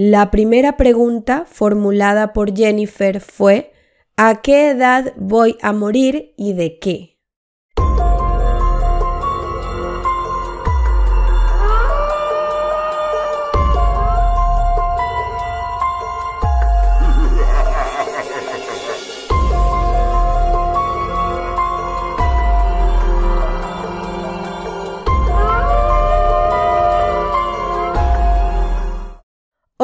La primera pregunta formulada por Jennifer fue ¿A qué edad voy a morir y de qué?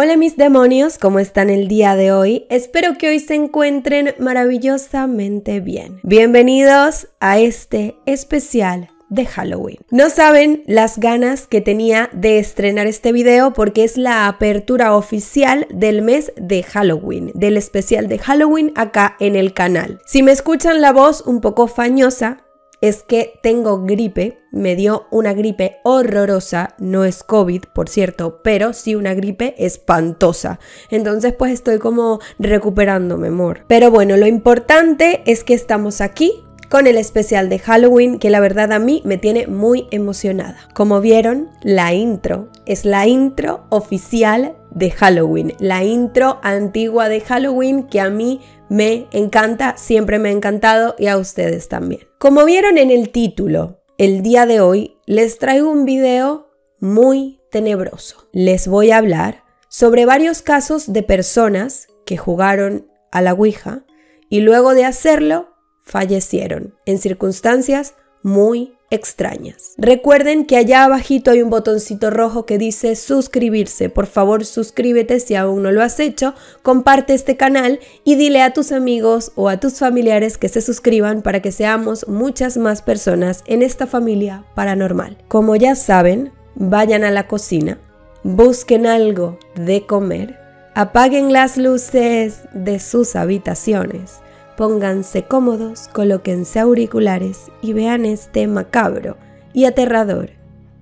Hola mis demonios, ¿cómo están el día de hoy? Espero que hoy se encuentren maravillosamente bien. Bienvenidos a este especial de Halloween. No saben las ganas que tenía de estrenar este video porque es la apertura oficial del mes de Halloween, del especial de Halloween acá en el canal. Si me escuchan la voz un poco fañosa, es que tengo gripe, me dio una gripe horrorosa, no es COVID, por cierto, pero sí una gripe espantosa. Entonces pues estoy como recuperándome, amor. Pero bueno, lo importante es que estamos aquí con el especial de Halloween que la verdad a mí me tiene muy emocionada. Como vieron, la intro es la intro oficial de Halloween, la intro antigua de Halloween que a mí me encanta, siempre me ha encantado y a ustedes también. Como vieron en el título, el día de hoy les traigo un video muy tenebroso. Les voy a hablar sobre varios casos de personas que jugaron a la Ouija y luego de hacerlo fallecieron en circunstancias muy extrañas. Recuerden que allá abajito hay un botoncito rojo que dice suscribirse. Por favor, suscríbete si aún no lo has hecho, comparte este canal y dile a tus amigos o a tus familiares que se suscriban para que seamos muchas más personas en esta familia paranormal. Como ya saben, vayan a la cocina, busquen algo de comer, apaguen las luces de sus habitaciones Pónganse cómodos, colóquense auriculares y vean este macabro y aterrador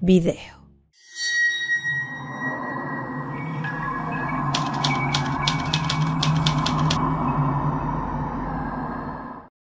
video.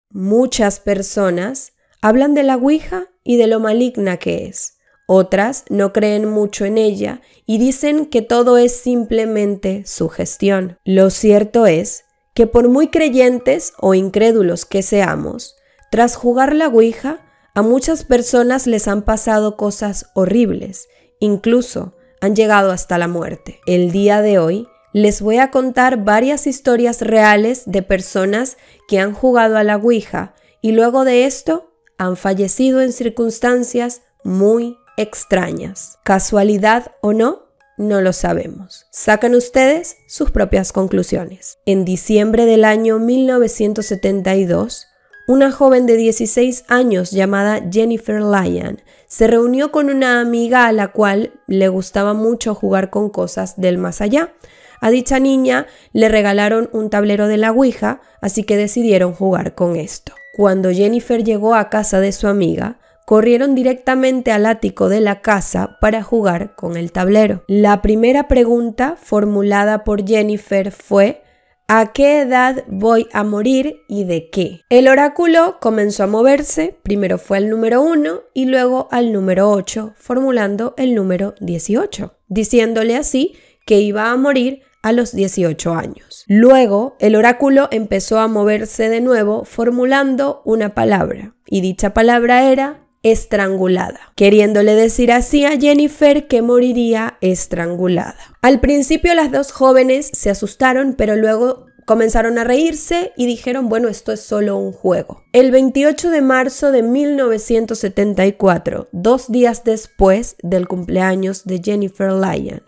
Muchas personas hablan de la Ouija y de lo maligna que es. Otras no creen mucho en ella y dicen que todo es simplemente sugestión. Lo cierto es que por muy creyentes o incrédulos que seamos, tras jugar la Ouija, a muchas personas les han pasado cosas horribles, incluso han llegado hasta la muerte. El día de hoy les voy a contar varias historias reales de personas que han jugado a la Ouija y luego de esto han fallecido en circunstancias muy extrañas. Casualidad o no, no lo sabemos. Sacan ustedes sus propias conclusiones. En diciembre del año 1972, una joven de 16 años llamada Jennifer Lyon se reunió con una amiga a la cual le gustaba mucho jugar con cosas del más allá. A dicha niña le regalaron un tablero de la Ouija, así que decidieron jugar con esto. Cuando Jennifer llegó a casa de su amiga, corrieron directamente al ático de la casa para jugar con el tablero. La primera pregunta formulada por Jennifer fue ¿A qué edad voy a morir y de qué? El oráculo comenzó a moverse, primero fue al número 1 y luego al número 8, formulando el número 18, diciéndole así que iba a morir a los 18 años. Luego, el oráculo empezó a moverse de nuevo formulando una palabra, y dicha palabra era estrangulada, queriéndole decir así a Jennifer que moriría estrangulada. Al principio las dos jóvenes se asustaron, pero luego comenzaron a reírse y dijeron, bueno, esto es solo un juego. El 28 de marzo de 1974, dos días después del cumpleaños de Jennifer Lyon,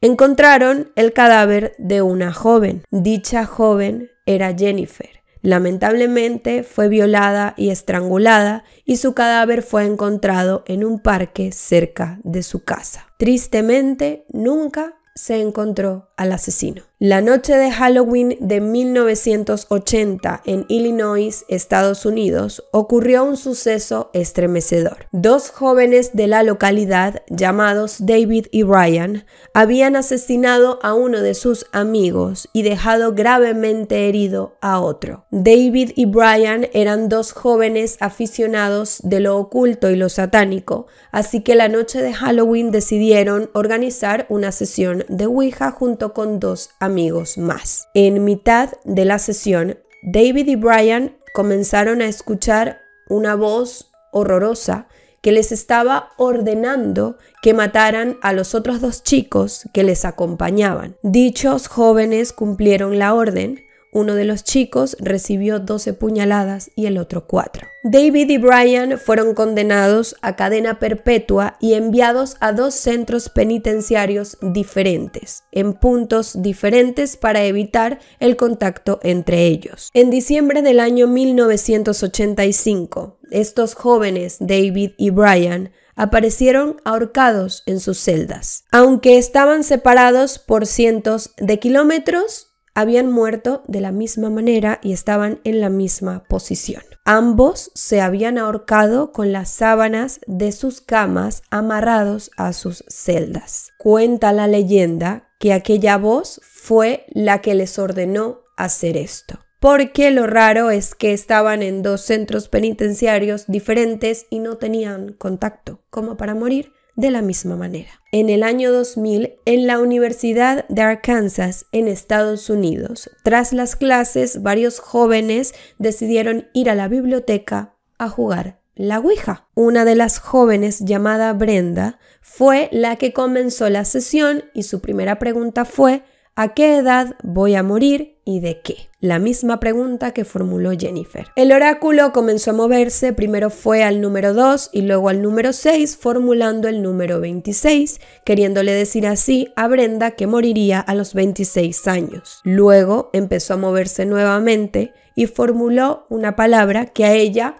encontraron el cadáver de una joven. Dicha joven era Jennifer. Lamentablemente fue violada y estrangulada y su cadáver fue encontrado en un parque cerca de su casa. Tristemente, nunca se encontró al asesino. La noche de Halloween de 1980 en Illinois, Estados Unidos, ocurrió un suceso estremecedor. Dos jóvenes de la localidad, llamados David y Brian, habían asesinado a uno de sus amigos y dejado gravemente herido a otro. David y Brian eran dos jóvenes aficionados de lo oculto y lo satánico, así que la noche de Halloween decidieron organizar una sesión de Ouija junto con dos amigos más. En mitad de la sesión, David y Brian comenzaron a escuchar una voz horrorosa que les estaba ordenando que mataran a los otros dos chicos que les acompañaban. Dichos jóvenes cumplieron la orden uno de los chicos recibió 12 puñaladas y el otro 4. David y Brian fueron condenados a cadena perpetua y enviados a dos centros penitenciarios diferentes, en puntos diferentes para evitar el contacto entre ellos. En diciembre del año 1985, estos jóvenes, David y Brian, aparecieron ahorcados en sus celdas. Aunque estaban separados por cientos de kilómetros, habían muerto de la misma manera y estaban en la misma posición. Ambos se habían ahorcado con las sábanas de sus camas amarrados a sus celdas. Cuenta la leyenda que aquella voz fue la que les ordenó hacer esto porque lo raro es que estaban en dos centros penitenciarios diferentes y no tenían contacto, como para morir de la misma manera. En el año 2000, en la Universidad de Arkansas, en Estados Unidos, tras las clases, varios jóvenes decidieron ir a la biblioteca a jugar la Ouija. Una de las jóvenes llamada Brenda fue la que comenzó la sesión y su primera pregunta fue ¿A qué edad voy a morir y de qué? La misma pregunta que formuló Jennifer. El oráculo comenzó a moverse, primero fue al número 2 y luego al número 6, formulando el número 26, queriéndole decir así a Brenda que moriría a los 26 años. Luego empezó a moverse nuevamente y formuló una palabra que a ella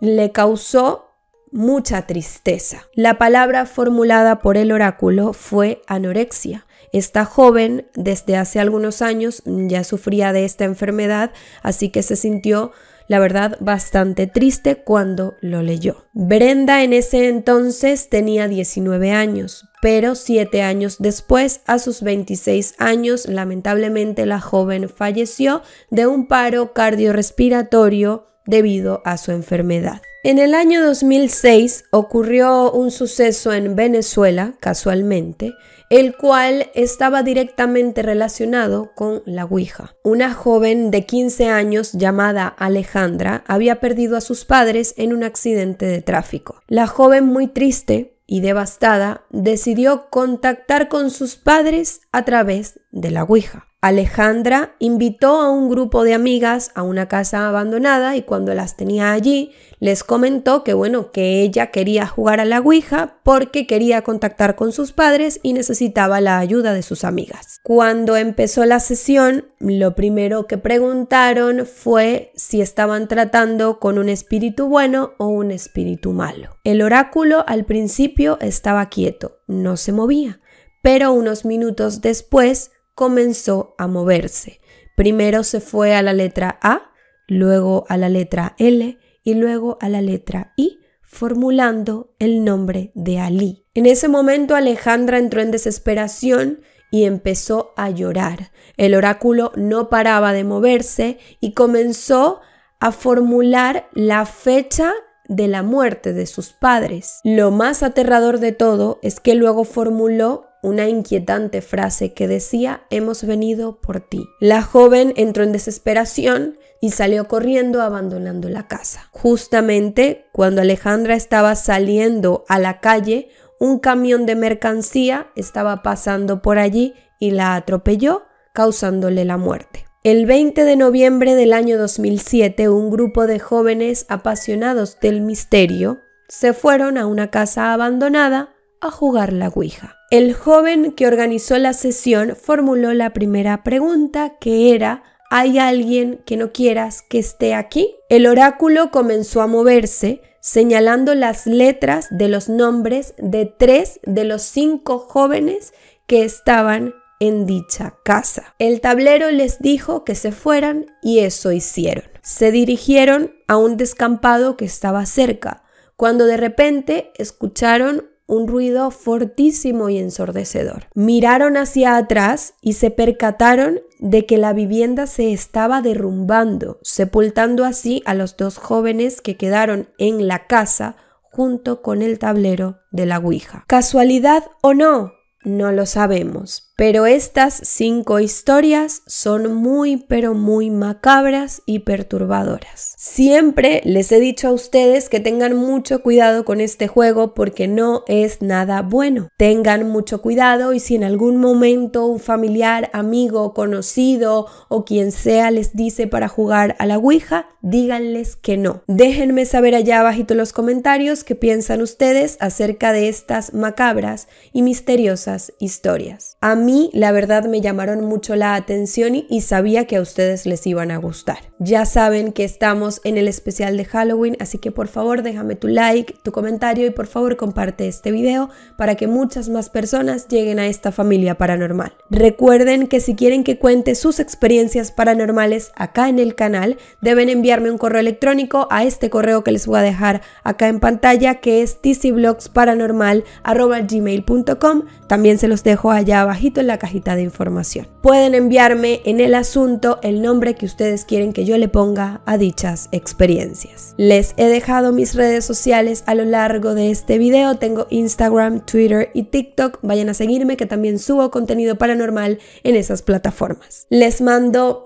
le causó mucha tristeza. La palabra formulada por el oráculo fue anorexia. Esta joven desde hace algunos años ya sufría de esta enfermedad, así que se sintió la verdad, bastante triste cuando lo leyó. Brenda en ese entonces tenía 19 años, pero siete años después, a sus 26 años, lamentablemente la joven falleció de un paro cardiorrespiratorio debido a su enfermedad. En el año 2006 ocurrió un suceso en Venezuela, casualmente, el cual estaba directamente relacionado con la Ouija. Una joven de 15 años llamada Alejandra había perdido a sus padres en un accidente de tráfico. La joven muy triste y devastada decidió contactar con sus padres a través de la Ouija. Alejandra invitó a un grupo de amigas a una casa abandonada y cuando las tenía allí les comentó que bueno, que ella quería jugar a la Ouija porque quería contactar con sus padres y necesitaba la ayuda de sus amigas. Cuando empezó la sesión, lo primero que preguntaron fue si estaban tratando con un espíritu bueno o un espíritu malo. El oráculo al principio estaba quieto, no se movía, pero unos minutos después comenzó a moverse. Primero se fue a la letra A, luego a la letra L y luego a la letra I, formulando el nombre de Ali. En ese momento Alejandra entró en desesperación y empezó a llorar. El oráculo no paraba de moverse y comenzó a formular la fecha de la muerte de sus padres. Lo más aterrador de todo es que luego formuló una inquietante frase que decía hemos venido por ti. La joven entró en desesperación y salió corriendo abandonando la casa. Justamente cuando Alejandra estaba saliendo a la calle, un camión de mercancía estaba pasando por allí y la atropelló, causándole la muerte. El 20 de noviembre del año 2007, un grupo de jóvenes apasionados del misterio se fueron a una casa abandonada a jugar la Ouija. El joven que organizó la sesión formuló la primera pregunta que era ¿Hay alguien que no quieras que esté aquí? El oráculo comenzó a moverse, señalando las letras de los nombres de tres de los cinco jóvenes que estaban en dicha casa. El tablero les dijo que se fueran y eso hicieron. Se dirigieron a un descampado que estaba cerca, cuando de repente escucharon un ruido fortísimo y ensordecedor. Miraron hacia atrás y se percataron de que la vivienda se estaba derrumbando, sepultando así a los dos jóvenes que quedaron en la casa junto con el tablero de la Ouija. ¿Casualidad o no? No lo sabemos, pero estas cinco historias son muy pero muy macabras y perturbadoras. Siempre les he dicho a ustedes que tengan mucho cuidado con este juego porque no es nada bueno. Tengan mucho cuidado y si en algún momento un familiar, amigo, conocido o quien sea les dice para jugar a la Ouija, díganles que no. Déjenme saber allá abajito en los comentarios qué piensan ustedes acerca de estas macabras y misteriosas historias. A mí, la verdad, me llamaron mucho la atención y sabía que a ustedes les iban a gustar. Ya saben que estamos en el especial de Halloween, así que por favor déjame tu like, tu comentario y por favor comparte este video para que muchas más personas lleguen a esta familia paranormal. Recuerden que si quieren que cuente sus experiencias paranormales acá en el canal, deben enviarme un correo electrónico a este correo que les voy a dejar acá en pantalla que es tcblogsparanormal.com. También también se los dejo allá abajito en la cajita de información. Pueden enviarme en el asunto el nombre que ustedes quieren que yo le ponga a dichas experiencias. Les he dejado mis redes sociales a lo largo de este video. Tengo Instagram, Twitter y TikTok. Vayan a seguirme que también subo contenido paranormal en esas plataformas. Les mando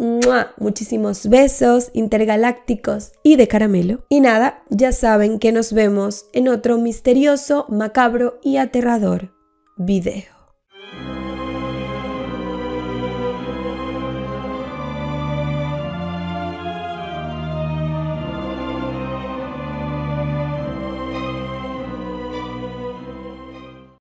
muchísimos besos intergalácticos y de caramelo. Y nada, ya saben que nos vemos en otro misterioso, macabro y aterrador video.